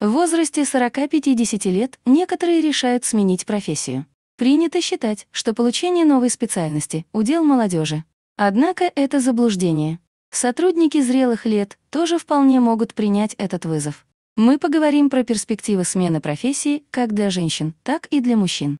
В возрасте 40-50 лет некоторые решают сменить профессию. Принято считать, что получение новой специальности – удел молодежи. Однако это заблуждение. Сотрудники зрелых лет тоже вполне могут принять этот вызов. Мы поговорим про перспективы смены профессии как для женщин, так и для мужчин.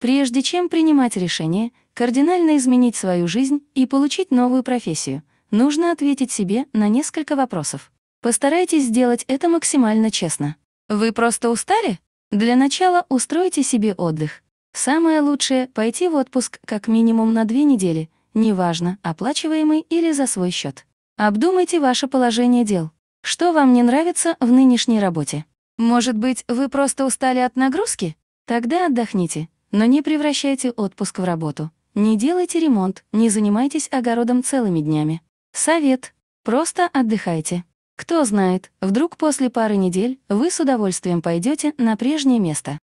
Прежде чем принимать решение, Кардинально изменить свою жизнь и получить новую профессию нужно ответить себе на несколько вопросов. Постарайтесь сделать это максимально честно. Вы просто устали? Для начала устройте себе отдых. Самое лучшее — пойти в отпуск как минимум на две недели, неважно, оплачиваемый или за свой счет. Обдумайте ваше положение дел. Что вам не нравится в нынешней работе? Может быть, вы просто устали от нагрузки? Тогда отдохните, но не превращайте отпуск в работу. Не делайте ремонт, не занимайтесь огородом целыми днями. Совет. Просто отдыхайте. Кто знает, вдруг после пары недель вы с удовольствием пойдете на прежнее место.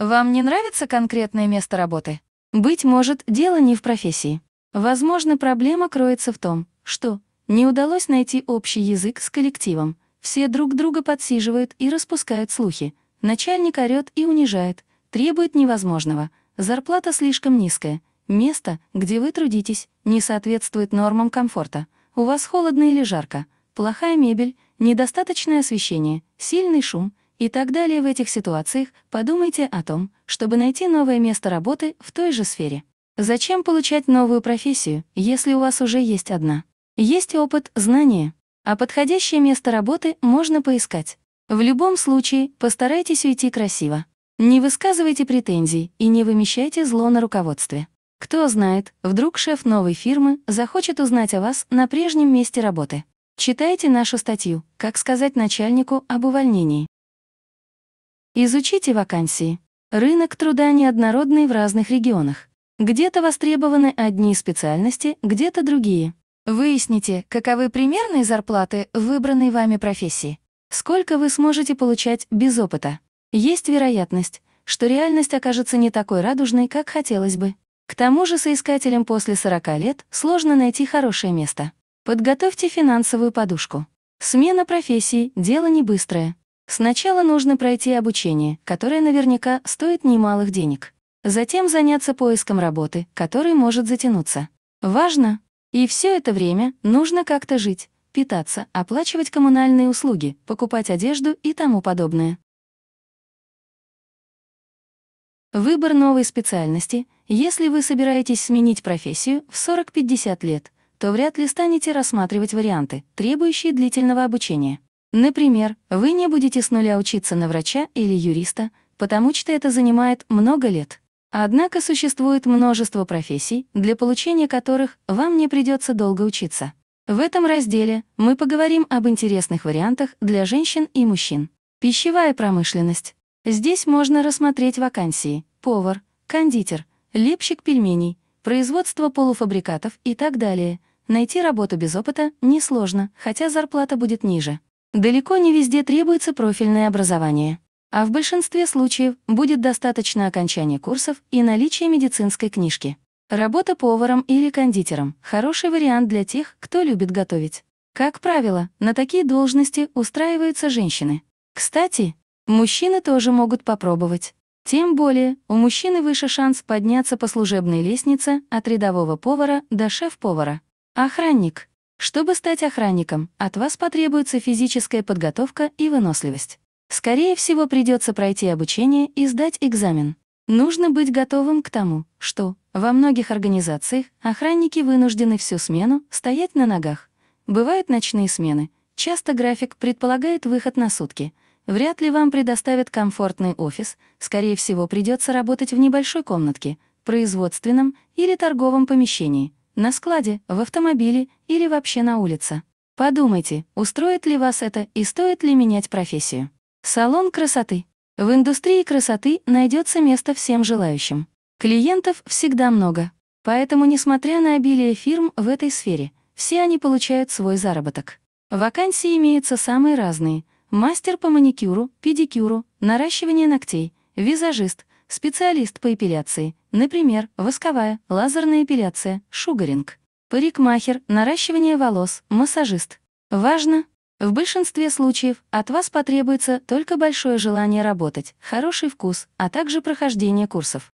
Вам не нравится конкретное место работы? Быть может, дело не в профессии. Возможно, проблема кроется в том, что не удалось найти общий язык с коллективом. Все друг друга подсиживают и распускают слухи. Начальник орёт и унижает, требует невозможного — Зарплата слишком низкая. Место, где вы трудитесь, не соответствует нормам комфорта. У вас холодно или жарко, плохая мебель, недостаточное освещение, сильный шум и так далее. В этих ситуациях подумайте о том, чтобы найти новое место работы в той же сфере. Зачем получать новую профессию, если у вас уже есть одна? Есть опыт, знания, а подходящее место работы можно поискать. В любом случае, постарайтесь уйти красиво. Не высказывайте претензий и не вымещайте зло на руководстве. Кто знает, вдруг шеф новой фирмы захочет узнать о вас на прежнем месте работы. Читайте нашу статью «Как сказать начальнику об увольнении». Изучите вакансии. Рынок труда неоднородный в разных регионах. Где-то востребованы одни специальности, где-то другие. Выясните, каковы примерные зарплаты в выбранной вами профессии. Сколько вы сможете получать без опыта. Есть вероятность, что реальность окажется не такой радужной, как хотелось бы. К тому же соискателям после 40 лет сложно найти хорошее место. Подготовьте финансовую подушку. Смена профессии – дело не быстрое. Сначала нужно пройти обучение, которое наверняка стоит немалых денег. Затем заняться поиском работы, который может затянуться. Важно. И все это время нужно как-то жить, питаться, оплачивать коммунальные услуги, покупать одежду и тому подобное. Выбор новой специальности. Если вы собираетесь сменить профессию в 40-50 лет, то вряд ли станете рассматривать варианты, требующие длительного обучения. Например, вы не будете с нуля учиться на врача или юриста, потому что это занимает много лет. Однако существует множество профессий, для получения которых вам не придется долго учиться. В этом разделе мы поговорим об интересных вариантах для женщин и мужчин. Пищевая промышленность. Здесь можно рассмотреть вакансии «повар», «кондитер», «лепщик пельменей», «производство полуфабрикатов» и так далее. Найти работу без опыта несложно, хотя зарплата будет ниже. Далеко не везде требуется профильное образование, а в большинстве случаев будет достаточно окончания курсов и наличия медицинской книжки. Работа поваром или кондитером – хороший вариант для тех, кто любит готовить. Как правило, на такие должности устраиваются женщины. Кстати, Мужчины тоже могут попробовать. Тем более, у мужчины выше шанс подняться по служебной лестнице от рядового повара до шеф-повара. Охранник. Чтобы стать охранником, от вас потребуется физическая подготовка и выносливость. Скорее всего, придется пройти обучение и сдать экзамен. Нужно быть готовым к тому, что во многих организациях охранники вынуждены всю смену стоять на ногах. Бывают ночные смены, часто график предполагает выход на сутки — Вряд ли вам предоставят комфортный офис, скорее всего придется работать в небольшой комнатке, производственном или торговом помещении, на складе, в автомобиле или вообще на улице. Подумайте, устроит ли вас это и стоит ли менять профессию. Салон красоты. В индустрии красоты найдется место всем желающим. Клиентов всегда много. Поэтому, несмотря на обилие фирм в этой сфере, все они получают свой заработок. Вакансии имеются самые разные — мастер по маникюру, педикюру, наращивание ногтей, визажист, специалист по эпиляции, например, восковая, лазерная эпиляция, шугаринг, парикмахер, наращивание волос, массажист. Важно, в большинстве случаев от вас потребуется только большое желание работать, хороший вкус, а также прохождение курсов.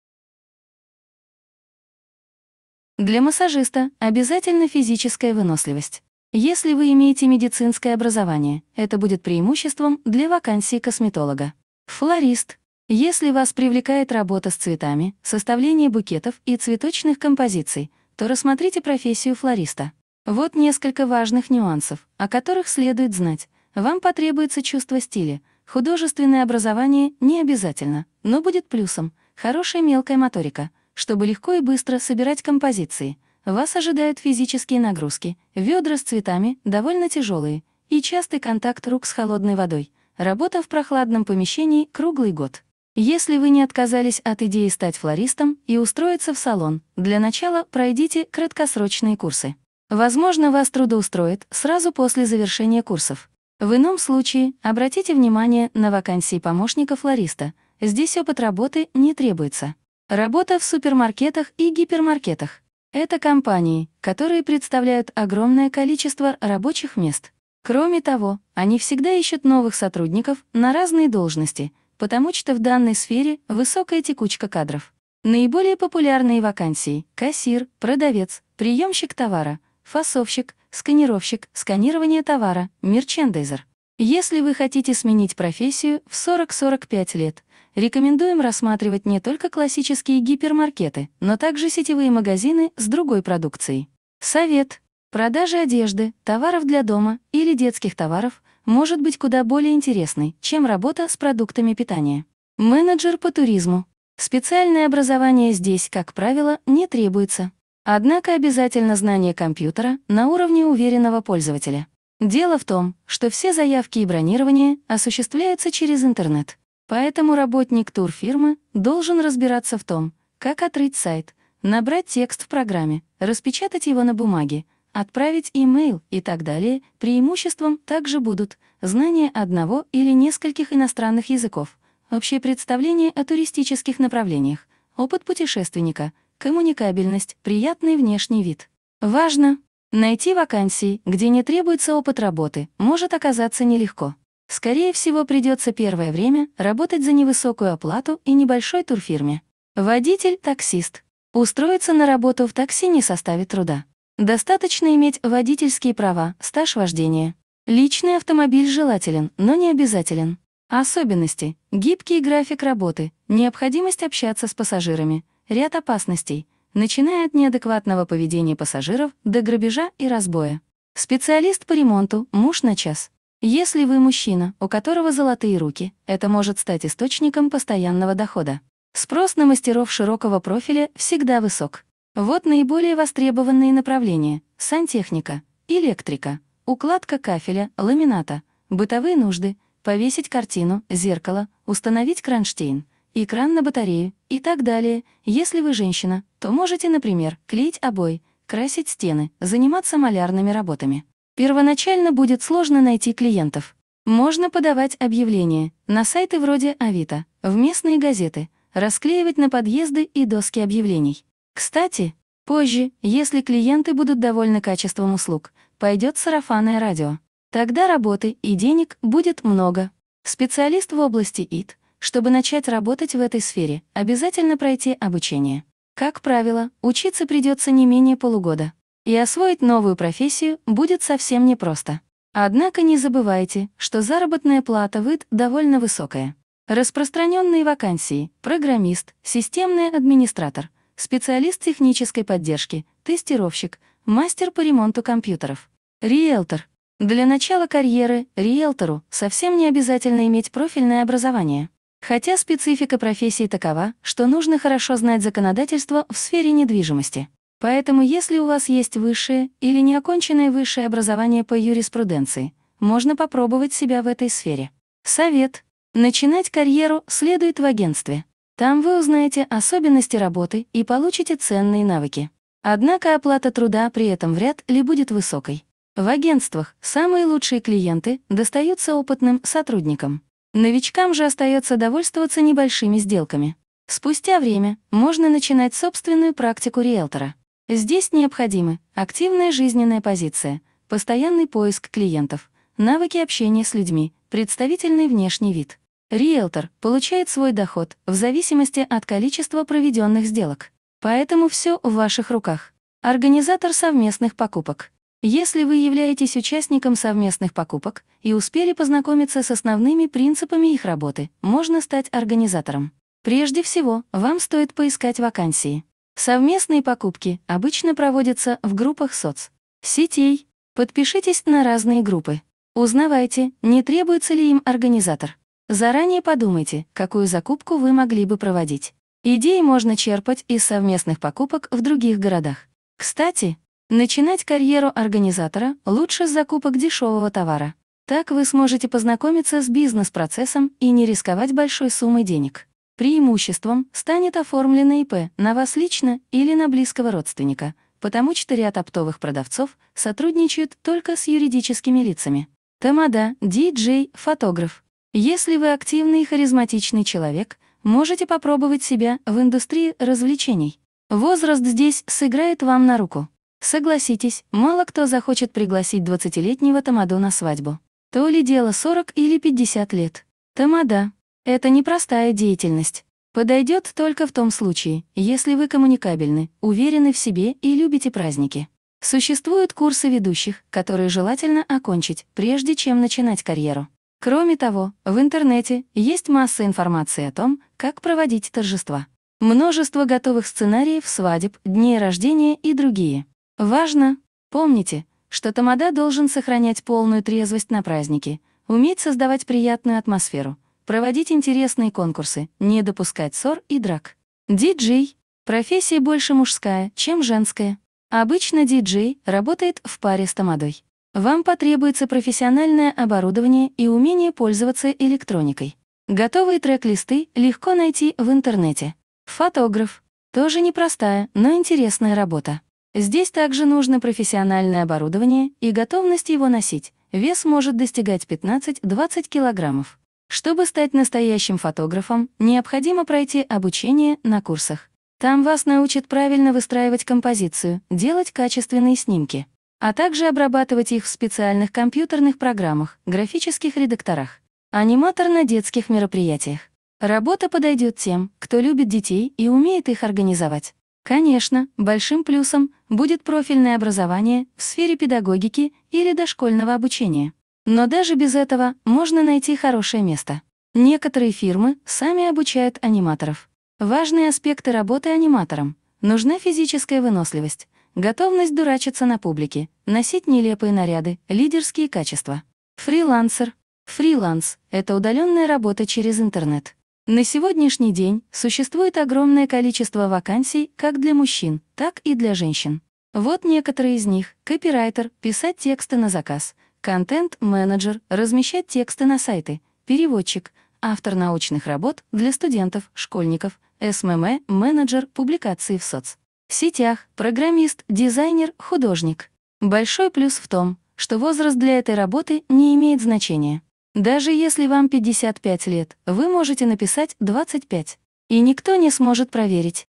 Для массажиста обязательно физическая выносливость. Если вы имеете медицинское образование, это будет преимуществом для вакансии косметолога. Флорист. Если вас привлекает работа с цветами, составление букетов и цветочных композиций, то рассмотрите профессию флориста. Вот несколько важных нюансов, о которых следует знать. Вам потребуется чувство стиля. Художественное образование не обязательно, но будет плюсом. Хорошая мелкая моторика, чтобы легко и быстро собирать композиции – вас ожидают физические нагрузки, ведра с цветами, довольно тяжелые, и частый контакт рук с холодной водой, работа в прохладном помещении круглый год. Если вы не отказались от идеи стать флористом и устроиться в салон, для начала пройдите краткосрочные курсы. Возможно, вас трудоустроит сразу после завершения курсов. В ином случае обратите внимание на вакансии помощника флориста. Здесь опыт работы не требуется. Работа в супермаркетах и гипермаркетах. Это компании, которые представляют огромное количество рабочих мест. Кроме того, они всегда ищут новых сотрудников на разные должности, потому что в данной сфере высокая текучка кадров. Наиболее популярные вакансии – кассир, продавец, приемщик товара, фасовщик, сканировщик, сканирование товара, мерчендайзер. Если вы хотите сменить профессию в 40-45 лет, рекомендуем рассматривать не только классические гипермаркеты, но также сетевые магазины с другой продукцией. Совет. Продажа одежды, товаров для дома или детских товаров может быть куда более интересной, чем работа с продуктами питания. Менеджер по туризму. Специальное образование здесь, как правило, не требуется. Однако обязательно знание компьютера на уровне уверенного пользователя. Дело в том, что все заявки и бронирование осуществляются через интернет. Поэтому работник турфирмы должен разбираться в том, как отрыть сайт, набрать текст в программе, распечатать его на бумаге, отправить имейл и так далее. Преимуществом также будут знание одного или нескольких иностранных языков, общее представление о туристических направлениях, опыт путешественника, коммуникабельность, приятный внешний вид. Важно! Найти вакансии, где не требуется опыт работы, может оказаться нелегко. Скорее всего, придется первое время работать за невысокую оплату и небольшой турфирме. Водитель, таксист. Устроиться на работу в такси не составит труда. Достаточно иметь водительские права, стаж вождения. Личный автомобиль желателен, но не обязателен. Особенности. Гибкий график работы, необходимость общаться с пассажирами, ряд опасностей, начиная от неадекватного поведения пассажиров до грабежа и разбоя. Специалист по ремонту, муж на час. Если вы мужчина, у которого золотые руки, это может стать источником постоянного дохода. Спрос на мастеров широкого профиля всегда высок. Вот наиболее востребованные направления – сантехника, электрика, укладка кафеля, ламината, бытовые нужды, повесить картину, зеркало, установить кронштейн, экран на батарею и так далее. Если вы женщина, то можете, например, клеить обои, красить стены, заниматься малярными работами. Первоначально будет сложно найти клиентов. Можно подавать объявления на сайты вроде Авито, в местные газеты, расклеивать на подъезды и доски объявлений. Кстати, позже, если клиенты будут довольны качеством услуг, пойдет сарафанное радио. Тогда работы и денег будет много. Специалист в области ИТ, чтобы начать работать в этой сфере, обязательно пройти обучение. Как правило, учиться придется не менее полугода и освоить новую профессию будет совсем непросто. Однако не забывайте, что заработная плата ВИД довольно высокая. Распространенные вакансии – программист, системный администратор, специалист технической поддержки, тестировщик, мастер по ремонту компьютеров, риэлтор. Для начала карьеры риэлтору совсем не обязательно иметь профильное образование. Хотя специфика профессии такова, что нужно хорошо знать законодательство в сфере недвижимости. Поэтому если у вас есть высшее или неоконченное высшее образование по юриспруденции, можно попробовать себя в этой сфере. Совет. Начинать карьеру следует в агентстве. Там вы узнаете особенности работы и получите ценные навыки. Однако оплата труда при этом вряд ли будет высокой. В агентствах самые лучшие клиенты достаются опытным сотрудникам. Новичкам же остается довольствоваться небольшими сделками. Спустя время можно начинать собственную практику риэлтора. Здесь необходимы активная жизненная позиция, постоянный поиск клиентов, навыки общения с людьми, представительный внешний вид. Риэлтор получает свой доход в зависимости от количества проведенных сделок. Поэтому все в ваших руках. Организатор совместных покупок. Если вы являетесь участником совместных покупок и успели познакомиться с основными принципами их работы, можно стать организатором. Прежде всего, вам стоит поискать вакансии. Совместные покупки обычно проводятся в группах соц. сетей. Подпишитесь на разные группы. Узнавайте, не требуется ли им организатор. Заранее подумайте, какую закупку вы могли бы проводить. Идеи можно черпать из совместных покупок в других городах. Кстати, начинать карьеру организатора лучше с закупок дешевого товара. Так вы сможете познакомиться с бизнес-процессом и не рисковать большой суммой денег. Преимуществом станет оформленный ИП на вас лично или на близкого родственника, потому что ряд оптовых продавцов сотрудничают только с юридическими лицами. Тамада, диджей, фотограф. Если вы активный и харизматичный человек, можете попробовать себя в индустрии развлечений. Возраст здесь сыграет вам на руку. Согласитесь, мало кто захочет пригласить 20-летнего тамаду на свадьбу. То ли дело 40 или 50 лет. Тамада, это непростая деятельность. Подойдет только в том случае, если вы коммуникабельны, уверены в себе и любите праздники. Существуют курсы ведущих, которые желательно окончить, прежде чем начинать карьеру. Кроме того, в интернете есть масса информации о том, как проводить торжества. Множество готовых сценариев свадеб, дней рождения и другие. Важно, помните, что тамада должен сохранять полную трезвость на празднике, уметь создавать приятную атмосферу – проводить интересные конкурсы, не допускать ссор и драк. Диджей. Профессия больше мужская, чем женская. Обычно диджей работает в паре с тамадой. Вам потребуется профессиональное оборудование и умение пользоваться электроникой. Готовые трек-листы легко найти в интернете. Фотограф. Тоже непростая, но интересная работа. Здесь также нужно профессиональное оборудование и готовность его носить. Вес может достигать 15-20 килограммов. Чтобы стать настоящим фотографом, необходимо пройти обучение на курсах. Там вас научат правильно выстраивать композицию, делать качественные снимки, а также обрабатывать их в специальных компьютерных программах, графических редакторах, аниматор на детских мероприятиях. Работа подойдет тем, кто любит детей и умеет их организовать. Конечно, большим плюсом будет профильное образование в сфере педагогики или дошкольного обучения. Но даже без этого можно найти хорошее место. Некоторые фирмы сами обучают аниматоров. Важные аспекты работы аниматором. Нужна физическая выносливость, готовность дурачиться на публике, носить нелепые наряды, лидерские качества. Фрилансер. Фриланс — это удаленная работа через интернет. На сегодняшний день существует огромное количество вакансий как для мужчин, так и для женщин. Вот некоторые из них — копирайтер, писать тексты на заказ — Контент-менеджер размещать тексты на сайты, переводчик, автор научных работ для студентов, школьников, СММ, эм менеджер публикации в соц. сетях, программист, дизайнер, художник. Большой плюс в том, что возраст для этой работы не имеет значения. Даже если вам 55 лет, вы можете написать 25, и никто не сможет проверить.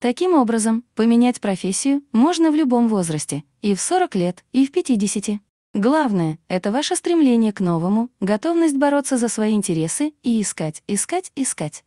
Таким образом, поменять профессию можно в любом возрасте, и в 40 лет, и в 50. Главное — это ваше стремление к новому, готовность бороться за свои интересы и искать, искать, искать.